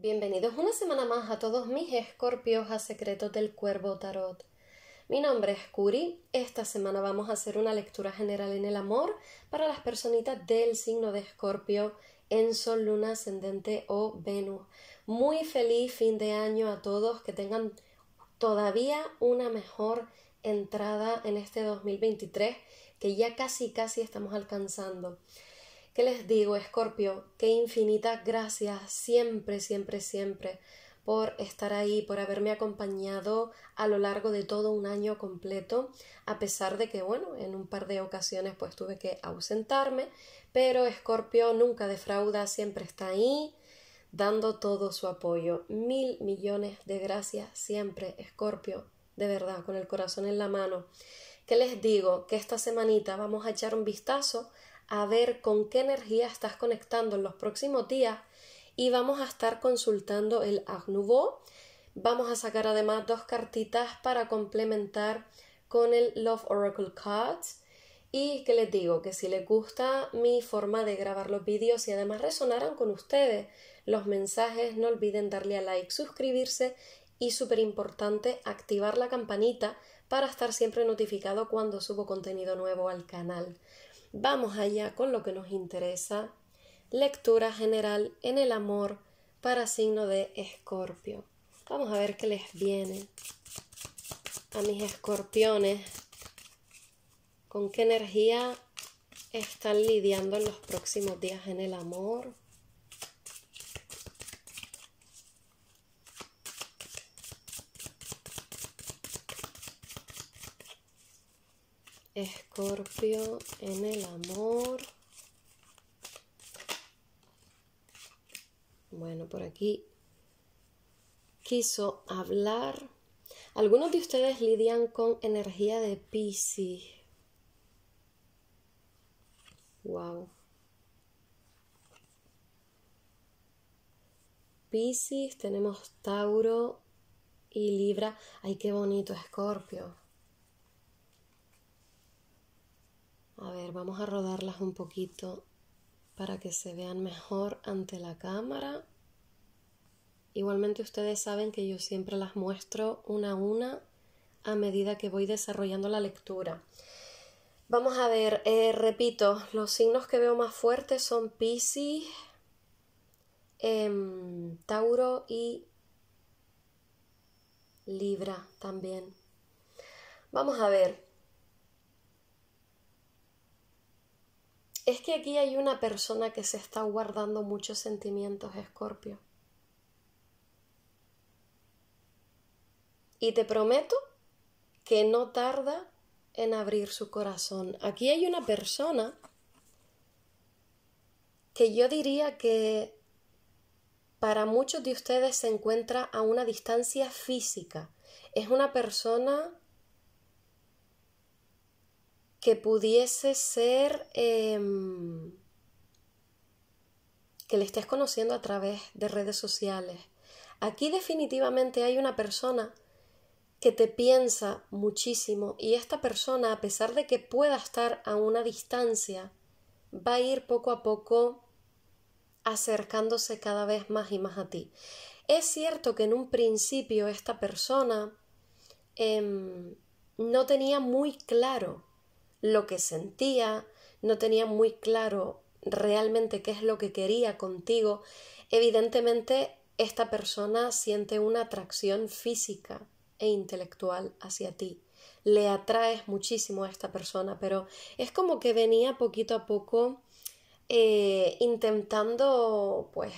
Bienvenidos una semana más a todos mis escorpios a secretos del cuervo tarot. Mi nombre es Curi. Esta semana vamos a hacer una lectura general en el amor para las personitas del signo de escorpio en sol, luna, ascendente o Venus. Muy feliz fin de año a todos, que tengan todavía una mejor entrada en este 2023 que ya casi casi estamos alcanzando. ¿Qué les digo, Escorpio? qué infinitas gracias siempre, siempre, siempre por estar ahí, por haberme acompañado a lo largo de todo un año completo, a pesar de que, bueno, en un par de ocasiones pues tuve que ausentarme, pero Escorpio nunca defrauda, siempre está ahí dando todo su apoyo. Mil millones de gracias siempre, Escorpio, de verdad, con el corazón en la mano. ¿Qué les digo? Que esta semanita vamos a echar un vistazo a ver con qué energía estás conectando en los próximos días y vamos a estar consultando el Agnubo. Vamos a sacar además dos cartitas para complementar con el Love Oracle Cards. Y que les digo, que si les gusta mi forma de grabar los vídeos y además resonaran con ustedes los mensajes, no olviden darle a like, suscribirse y súper importante activar la campanita para estar siempre notificado cuando subo contenido nuevo al canal. Vamos allá con lo que nos interesa. Lectura general en el amor para signo de escorpio. Vamos a ver qué les viene a mis escorpiones. ¿Con qué energía están lidiando en los próximos días en el amor? Escorpio en el amor. Bueno, por aquí quiso hablar. Algunos de ustedes lidian con energía de Pisces. Wow. Pisces, tenemos Tauro y Libra. Ay, qué bonito, Escorpio. A ver, vamos a rodarlas un poquito para que se vean mejor ante la cámara. Igualmente ustedes saben que yo siempre las muestro una a una a medida que voy desarrollando la lectura. Vamos a ver, eh, repito, los signos que veo más fuertes son Pisces, em, Tauro y Libra también. Vamos a ver, Es que aquí hay una persona que se está guardando muchos sentimientos, Escorpio. Y te prometo que no tarda en abrir su corazón. Aquí hay una persona que yo diría que para muchos de ustedes se encuentra a una distancia física. Es una persona que pudiese ser em, que le estés conociendo a través de redes sociales. Aquí definitivamente hay una persona que te piensa muchísimo y esta persona, a pesar de que pueda estar a una distancia, va a ir poco a poco acercándose cada vez más y más a ti. Es cierto que en un principio esta persona em, no tenía muy claro lo que sentía, no tenía muy claro realmente qué es lo que quería contigo. Evidentemente, esta persona siente una atracción física e intelectual hacia ti. Le atraes muchísimo a esta persona, pero es como que venía poquito a poco eh, intentando, pues,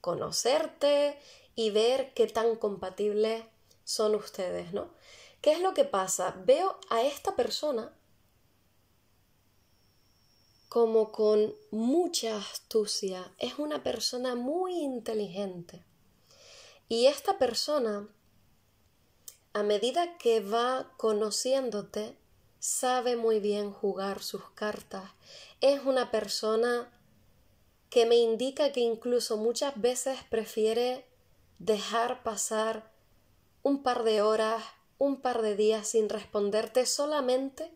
conocerte y ver qué tan compatibles son ustedes, ¿no? ¿Qué es lo que pasa? Veo a esta persona como con mucha astucia. Es una persona muy inteligente. Y esta persona, a medida que va conociéndote, sabe muy bien jugar sus cartas. Es una persona que me indica que incluso muchas veces prefiere dejar pasar un par de horas, un par de días sin responderte solamente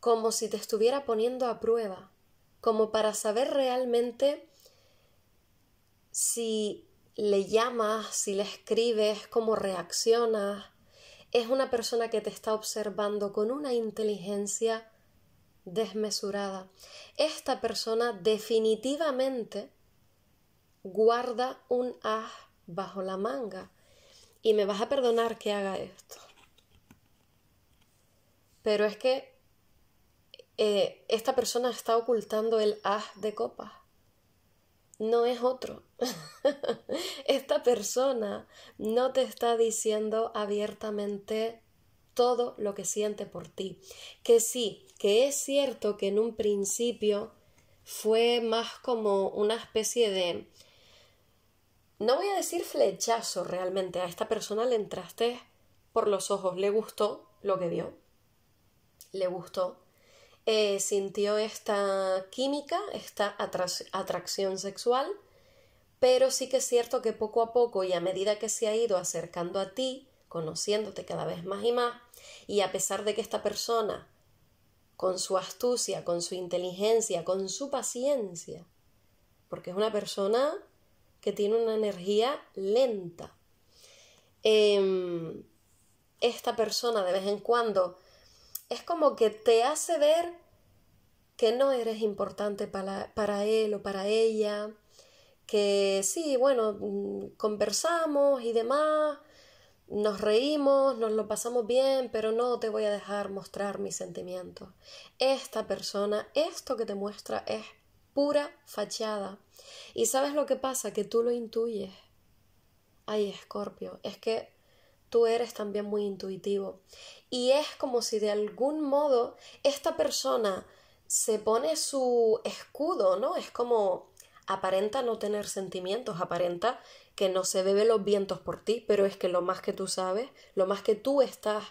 como si te estuviera poniendo a prueba, como para saber realmente si le llamas, si le escribes, cómo reaccionas. Es una persona que te está observando con una inteligencia desmesurada. Esta persona definitivamente guarda un as bajo la manga. Y me vas a perdonar que haga esto. Pero es que eh, esta persona está ocultando el as de copas. No es otro. esta persona no te está diciendo abiertamente todo lo que siente por ti. Que sí, que es cierto que en un principio fue más como una especie de... No voy a decir flechazo realmente, a esta persona le entraste por los ojos, le gustó lo que vio, le gustó eh, sintió esta química, esta atracción sexual, pero sí que es cierto que poco a poco y a medida que se ha ido acercando a ti, conociéndote cada vez más y más, y a pesar de que esta persona, con su astucia, con su inteligencia, con su paciencia, porque es una persona que tiene una energía lenta, em, esta persona de vez en cuando es como que te hace ver que no eres importante para, él o para ella, que sí, bueno, mm, conversamos y demás, nos reímos, nos lo pasamos bien, pero no te voy a dejar mostrar mis sentimientos. Esta persona, esto que te muestra es pura fachada. Y sabes lo que pasa, que tú lo intuyes. Ay, Escorpio, es que tú eres también muy intuitivo. Y es como si de algún modo esta persona se pone su escudo, ¿no? Es como aparenta no tener sentimientos, aparenta que no se bebe los vientos por ti, pero es que lo más que tú sabes, lo más que tú estás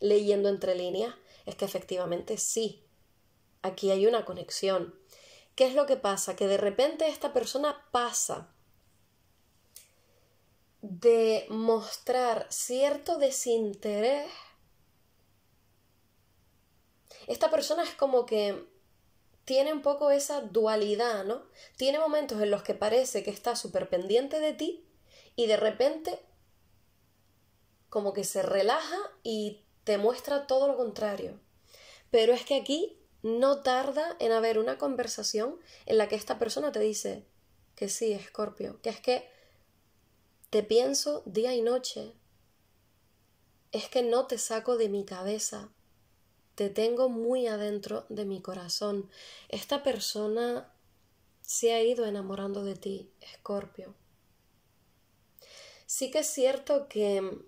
leyendo entre líneas, es que efectivamente sí, aquí hay una conexión. ¿Qué es lo que pasa? Que de repente esta persona pasa de mostrar cierto desinterés, esta persona es como que tiene un poco esa dualidad, ¿no? Tiene momentos en los que parece que está súper pendiente de ti y de repente como que se relaja y te muestra todo lo contrario. Pero es que aquí no tarda en haber una conversación en la que esta persona te dice que sí, Escorpio, que es que te pienso día y noche. Es que no te saco de mi cabeza. Te tengo muy adentro de mi corazón. Esta persona se ha ido enamorando de ti, Escorpio. Sí que es cierto que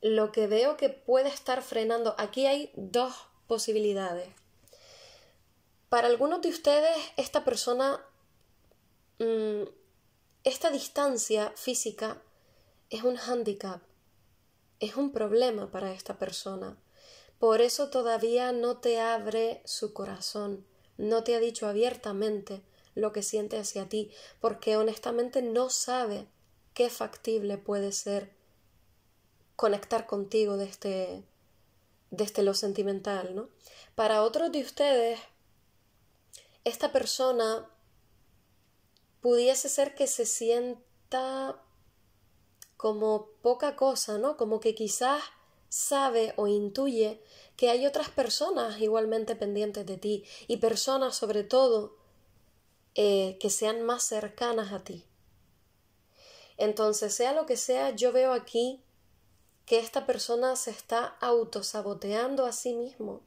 lo que veo que puede estar frenando, aquí hay dos posibilidades. Para algunos de ustedes, esta persona mm, esta distancia física es un hándicap, es un problema para esta persona. Por eso todavía no te abre su corazón, no te ha dicho abiertamente lo que siente hacia ti, porque honestamente no sabe qué factible puede ser conectar contigo desde, este, desde este lo sentimental, ¿no? Para otros de ustedes, esta persona pudiese ser que se sienta como poca cosa, ¿no? Como que quizás sabe o intuye que hay otras personas igualmente pendientes de ti y personas sobre todo eh, que sean más cercanas a ti. Entonces, sea lo que sea, yo veo aquí que esta persona se está autosaboteando a sí mismo.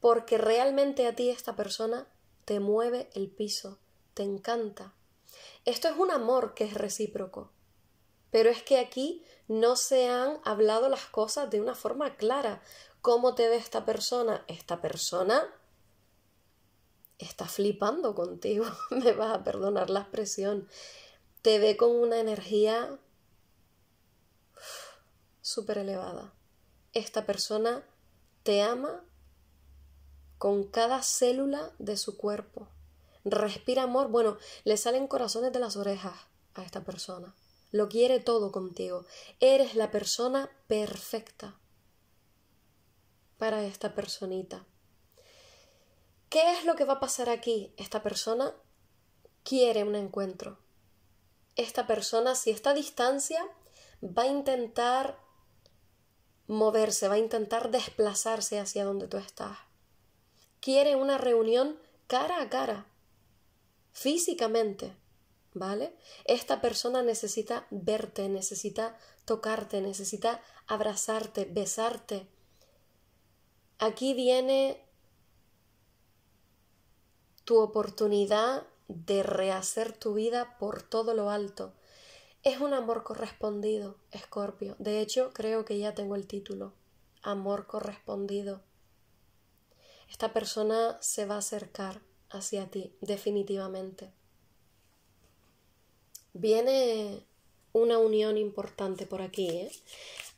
Porque realmente a ti esta persona te mueve el piso te encanta. Esto es un amor que es recíproco. Pero es que aquí no se han hablado las cosas de una forma clara. ¿Cómo te ve esta persona? Esta persona está flipando contigo, me vas a perdonar la expresión. Te ve con una energía súper elevada. Esta persona te ama con cada célula de su cuerpo respira amor, bueno, le salen corazones de las orejas a esta persona. Lo quiere todo contigo. Eres la persona perfecta para esta personita. ¿Qué es lo que va a pasar aquí? Esta persona quiere un encuentro. Esta persona, si está a distancia, va a intentar moverse, va a intentar desplazarse hacia donde tú estás. Quiere una reunión cara a cara físicamente, ¿vale? Esta persona necesita verte, necesita tocarte, necesita abrazarte, besarte. Aquí viene tu oportunidad de rehacer tu vida por todo lo alto. Es un amor correspondido, Escorpio. De hecho, creo que ya tengo el título. Amor correspondido. Esta persona se va a acercar hacia ti, definitivamente. Viene una unión importante por aquí. ¿eh?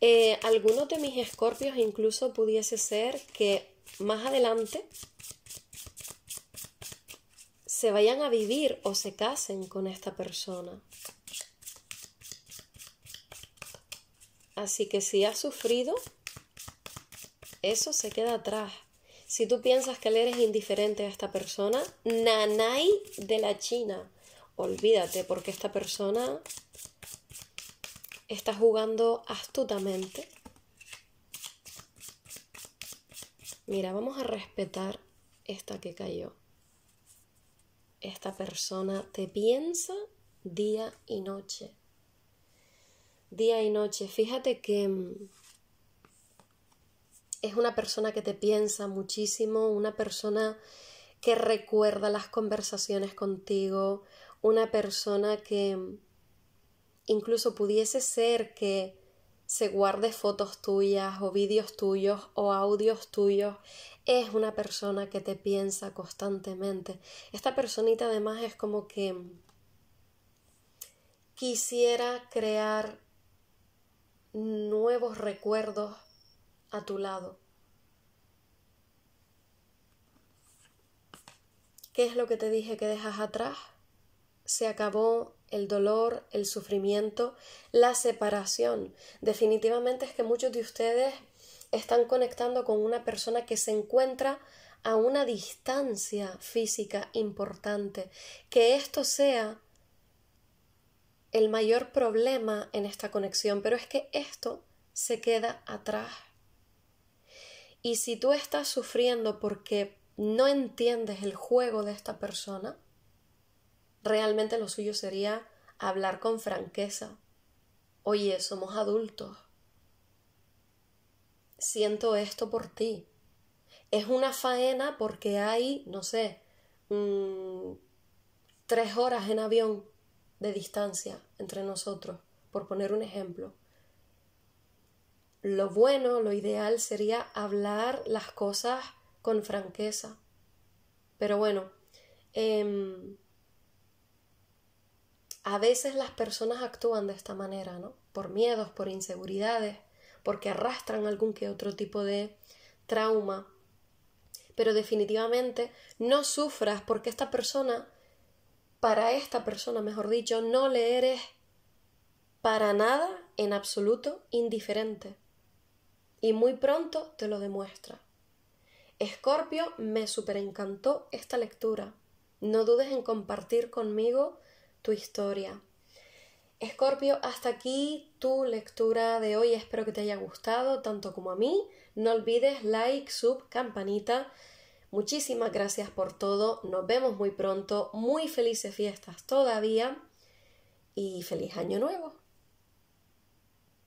Eh, algunos de mis escorpios incluso pudiese ser que más adelante se vayan a vivir o se casen con esta persona. Así que si has sufrido, eso se queda atrás. Si tú piensas que le eres indiferente a esta persona, nanay de la China. Olvídate, porque esta persona está jugando astutamente. Mira, vamos a respetar esta que cayó. Esta persona te piensa día y noche. Día y noche. Fíjate que mm, es una persona que te piensa muchísimo, una persona que recuerda las conversaciones contigo, una persona que incluso pudiese ser que se guarde fotos tuyas o vídeos tuyos o audios tuyos, es una persona que te piensa constantemente. Esta personita además es como que quisiera crear nuevos recuerdos a tu lado. ¿Qué es lo que te dije que dejas atrás? Se acabó el dolor, el sufrimiento, la separación. Definitivamente es que muchos de ustedes están conectando con una persona que se encuentra a una distancia física importante. Que esto sea el mayor problema en esta conexión, pero es que esto se queda atrás. Y si tú estás sufriendo porque no entiendes el juego de esta persona, realmente lo suyo sería hablar con franqueza. Oye, somos adultos. Siento esto por ti. Es una faena porque hay, no sé, tres horas en avión de distancia entre nosotros, por poner un ejemplo lo bueno, lo ideal sería hablar las cosas con franqueza. Pero bueno, em, a veces las personas actúan de esta manera, ¿no? Por miedos, por inseguridades, porque arrastran algún que otro tipo de trauma. Pero definitivamente no sufras porque esta persona, para esta persona, mejor dicho, no le eres para nada en absoluto indiferente y muy pronto te lo demuestra. Escorpio, me superencantó esta lectura. No dudes en compartir conmigo tu historia. Escorpio, hasta aquí tu lectura de hoy. Espero que te haya gustado tanto como a mí. No olvides like, sub, campanita. Muchísimas gracias por todo. Nos vemos muy pronto. Muy felices fiestas todavía. Y feliz año nuevo.